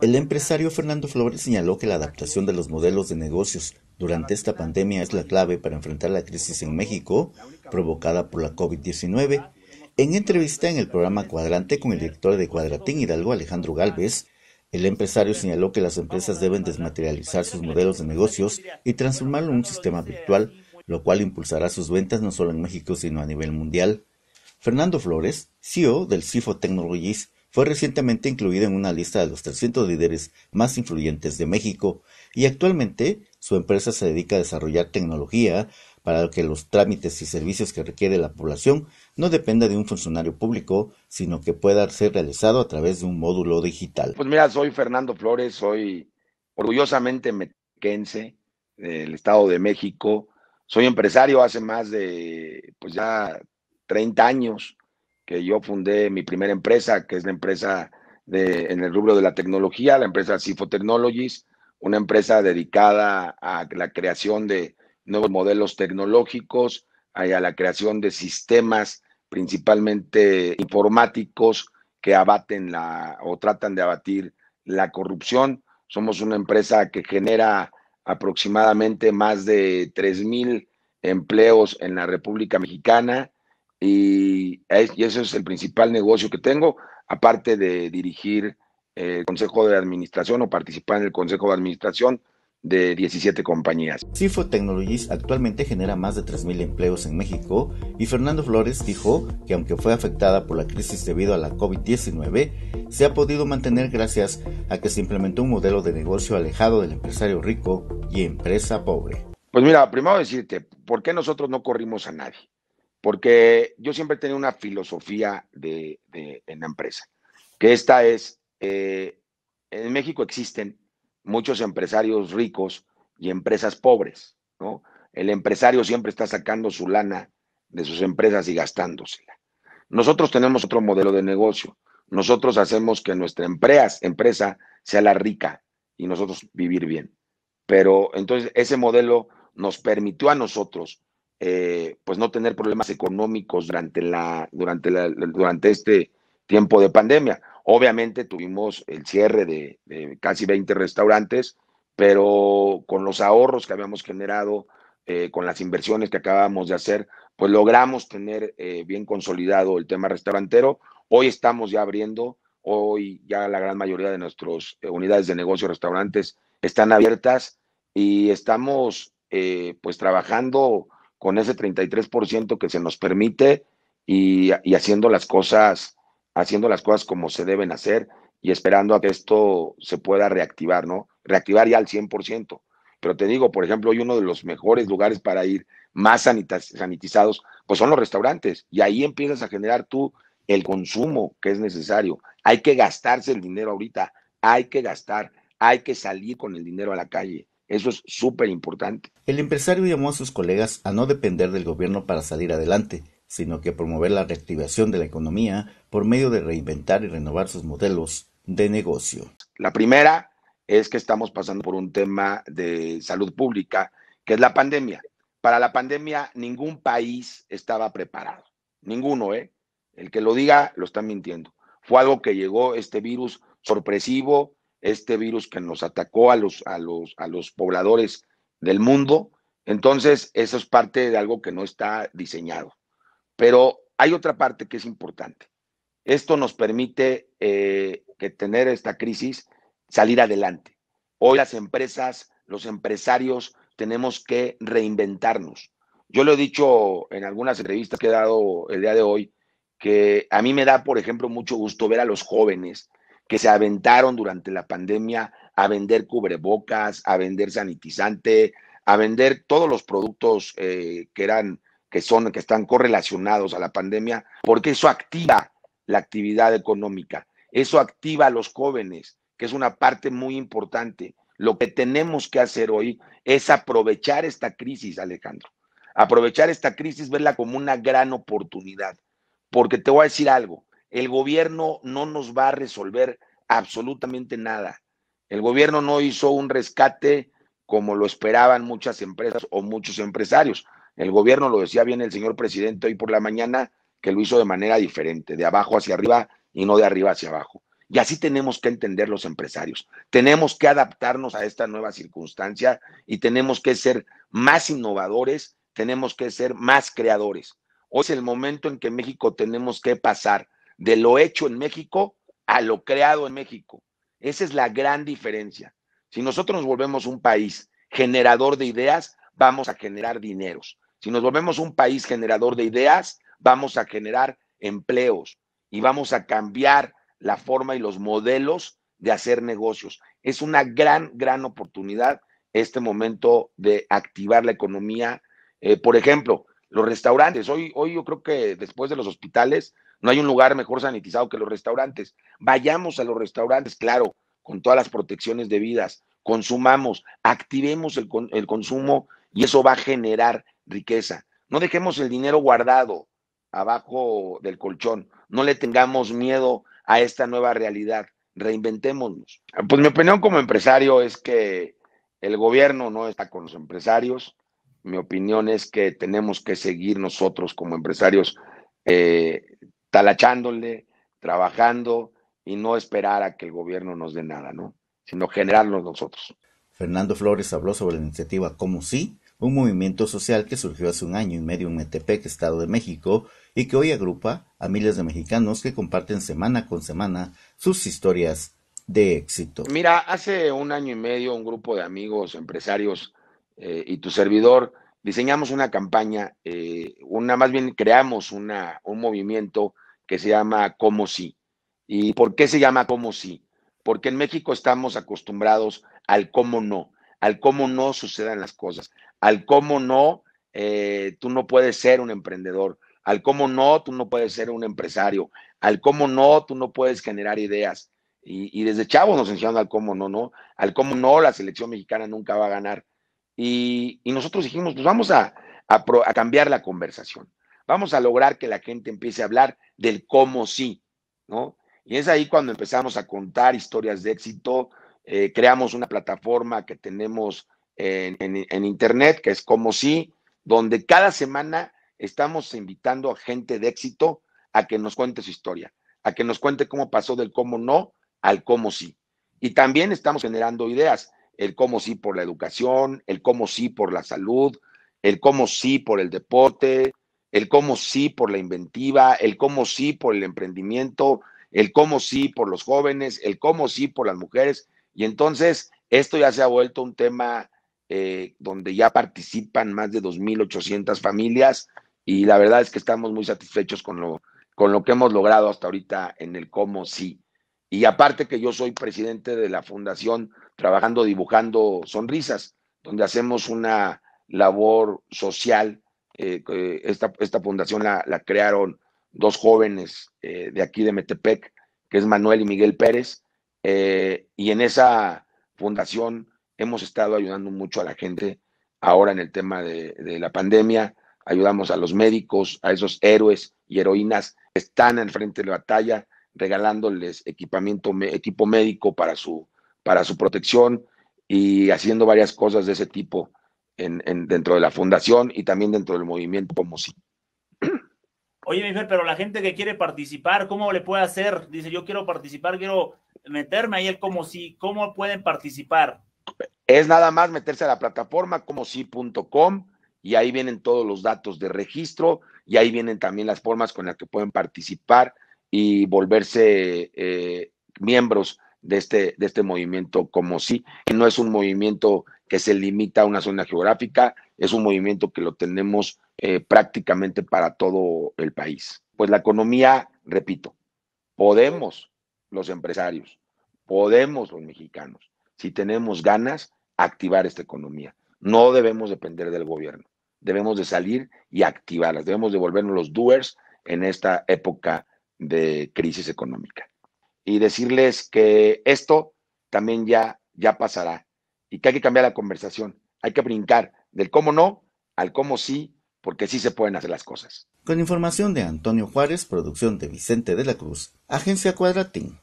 El empresario Fernando Flores señaló que la adaptación de los modelos de negocios durante esta pandemia es la clave para enfrentar la crisis en México provocada por la COVID-19. En entrevista en el programa Cuadrante con el director de Cuadratín Hidalgo, Alejandro Galvez, el empresario señaló que las empresas deben desmaterializar sus modelos de negocios y transformarlo en un sistema virtual, lo cual impulsará sus ventas no solo en México, sino a nivel mundial. Fernando Flores, CEO del CIFO Technologies, fue recientemente incluido en una lista de los 300 líderes más influyentes de México y actualmente su empresa se dedica a desarrollar tecnología para que los trámites y servicios que requiere la población no dependa de un funcionario público, sino que pueda ser realizado a través de un módulo digital. Pues mira, soy Fernando Flores, soy orgullosamente mequense del Estado de México, soy empresario hace más de, pues ya 30 años, que yo fundé mi primera empresa, que es la empresa de, en el rubro de la tecnología, la empresa Sifo Technologies, una empresa dedicada a la creación de nuevos modelos tecnológicos, a la creación de sistemas principalmente informáticos que abaten la o tratan de abatir la corrupción. Somos una empresa que genera aproximadamente más de 3.000 empleos en la República Mexicana y, ese es el principal negocio que tengo, aparte de dirigir eh, el consejo de administración o participar en el consejo de administración de 17 compañías. Cifo Technologies actualmente genera más de 3.000 empleos en México y Fernando Flores dijo que aunque fue afectada por la crisis debido a la COVID-19, se ha podido mantener gracias a que se implementó un modelo de negocio alejado del empresario rico y empresa pobre. Pues mira, primero decirte, ¿por qué nosotros no corrimos a nadie? porque yo siempre he tenido una filosofía de, en la empresa, que esta es, eh, en México existen muchos empresarios ricos y empresas pobres, ¿no? El empresario siempre está sacando su lana de sus empresas y gastándosela. Nosotros tenemos otro modelo de negocio. Nosotros hacemos que nuestra empresa sea la rica y nosotros vivir bien. Pero entonces ese modelo nos permitió a nosotros eh, pues no tener problemas económicos durante, la, durante, durante este tiempo de pandemia. Obviamente tuvimos el cierre de, casi 20 restaurantes, pero con los ahorros que habíamos generado, eh, con las inversiones que acabamos de hacer, pues logramos tener eh, bien consolidado el tema restaurantero. Hoy estamos ya abriendo, hoy ya la gran mayoría de nuestras unidades de negocio, restaurantes, están abiertas y estamos pues trabajando con ese 33% que se nos permite y, haciendo las cosas, haciendo las cosas como se deben hacer y esperando a que esto se pueda reactivar, ¿no? Reactivar ya al 100%. Pero te digo, por ejemplo, hoy uno de los mejores lugares para ir más sanitizados, pues son los restaurantes. Y ahí empiezas a generar tú el consumo que es necesario. Hay que gastarse el dinero ahorita, hay que gastar, hay que salir con el dinero a la calle. Eso es súper importante. El empresario llamó a sus colegas a no depender del gobierno para salir adelante, sino que promover la reactivación de la economía por medio de reinventar y renovar sus modelos de negocio. La primera es que estamos pasando por un tema de salud pública, que es la pandemia. Para la pandemia ningún país estaba preparado, ninguno, ¿eh? El que lo diga lo está mintiendo. Fue algo que llegó este virus sorpresivo, este virus que nos atacó a los, a los, a los pobladores del mundo. Entonces, eso es parte de algo que no está diseñado. Pero hay otra parte que es importante. Esto nos permite eh, que tener esta crisis, salir adelante. Hoy las empresas, los empresarios, tenemos que reinventarnos. Yo lo he dicho en algunas entrevistas que he dado el día de hoy, que a mí me da, por ejemplo, mucho gusto ver a los jóvenes que se aventaron durante la pandemia a vender cubrebocas, a vender sanitizante, a vender todos los productos eh, que eran, que son, que están correlacionados a la pandemia, porque eso activa la actividad económica, eso activa a los jóvenes, que es una parte muy importante. Lo que tenemos que hacer hoy es aprovechar esta crisis, Alejandro. Aprovechar esta crisis, verla como una gran oportunidad, porque te voy a decir algo, el gobierno no nos va a resolver absolutamente nada. El gobierno no hizo un rescate como lo esperaban muchas empresas o muchos empresarios. El gobierno, lo decía bien el señor presidente hoy por la mañana, que lo hizo de manera diferente, de abajo hacia arriba y no de arriba hacia abajo. Y así tenemos que entender los empresarios. Tenemos que adaptarnos a esta nueva circunstancia y tenemos que ser más innovadores, tenemos que ser más creadores. Hoy es el momento en que México tenemos que pasar de lo hecho en México a lo creado en México. Esa es la gran diferencia. Si nosotros nos volvemos un país generador de ideas, vamos a generar dineros. Si nos volvemos un país generador de ideas, vamos a generar empleos y vamos a cambiar la forma y los modelos de hacer negocios. Es una gran, gran oportunidad este momento de activar la economía. Eh, por ejemplo, los restaurantes. Hoy, hoy yo creo que después de los hospitales, no hay un lugar mejor sanitizado que los restaurantes. Vayamos a los restaurantes, claro, con todas las protecciones debidas, consumamos, activemos el, el consumo y eso va a generar riqueza. No dejemos el dinero guardado abajo del colchón, no le tengamos miedo a esta nueva realidad, reinventémonos. Pues mi opinión como empresario es que el gobierno no está con los empresarios, mi opinión es que tenemos que seguir nosotros como empresarios eh, talachándole, trabajando y no esperar a que el gobierno nos dé nada, ¿no? Sino generarlo nosotros. Fernando Flores habló sobre la iniciativa Como Sí, un movimiento social que surgió hace un año y medio en Metepec, Estado de México, y que hoy agrupa a miles de mexicanos que comparten semana con semana sus historias de éxito. Mira, hace un año y medio un grupo de amigos, empresarios eh, y tu servidor diseñamos una campaña, eh, una más bien creamos una, un movimiento que se llama Como Sí. ¿Y por qué se llama Como Sí? Porque en México estamos acostumbrados al cómo no, al cómo no sucedan las cosas, al cómo no eh, tú no puedes ser un emprendedor, al cómo no tú no puedes ser un empresario, al cómo no tú no puedes generar ideas. Y, desde chavos nos enseñaron al cómo no, ¿no? Al cómo no la selección mexicana nunca va a ganar. Y, nosotros dijimos, pues vamos a cambiar la conversación vamos a lograr que la gente empiece a hablar del cómo sí, ¿no? Y es ahí cuando empezamos a contar historias de éxito, eh, creamos una plataforma que tenemos en, Internet, que es como sí, donde cada semana estamos invitando a gente de éxito a que nos cuente su historia, a que nos cuente cómo pasó del cómo no al cómo sí. Y también estamos generando ideas, el cómo sí por la educación, el cómo sí por la salud, el cómo sí por el deporte, el cómo sí por la inventiva, el cómo sí por el emprendimiento, el cómo sí por los jóvenes, el cómo sí por las mujeres. Y entonces esto ya se ha vuelto un tema eh, donde ya participan más de 2.800 familias y la verdad es que estamos muy satisfechos con lo, con lo que hemos logrado hasta ahorita en el cómo sí. Y aparte que yo soy presidente de la Fundación Trabajando Dibujando Sonrisas, donde hacemos una labor social eh, eh, esta, fundación la, crearon dos jóvenes eh, de aquí de Metepec, que es Manuel y Miguel Pérez, y en esa fundación hemos estado ayudando mucho a la gente ahora en el tema de, la pandemia, ayudamos a los médicos, a esos héroes y heroínas que están al frente de la batalla, regalándoles equipamiento, equipo médico para su, para su protección y haciendo varias cosas de ese tipo en, dentro de la fundación y también dentro del movimiento como sí. Oye, pero la gente que quiere participar, ¿cómo le puede hacer? Dice, yo quiero participar, quiero meterme ahí el como si, ¿cómo pueden participar? Es nada más meterse a la plataforma como si.com y ahí vienen todos los datos de registro y ahí vienen también las formas con las que pueden participar y volverse eh, miembros de este, de este movimiento como si, que no es un movimiento que se limita a una zona geográfica, es un movimiento que lo tenemos eh, prácticamente para todo el país. Pues la economía, repito, podemos los empresarios, podemos los mexicanos, si tenemos ganas, activar esta economía. No debemos depender del gobierno, debemos de salir y activarlas, debemos de volvernos los doers en esta época de crisis económica. Y decirles que esto también ya, ya pasará y que hay que cambiar la conversación. Hay que brincar del cómo no al cómo sí, porque sí se pueden hacer las cosas. Con información de Antonio Juárez, producción de Vicente de la Cruz, Agencia Cuadratín.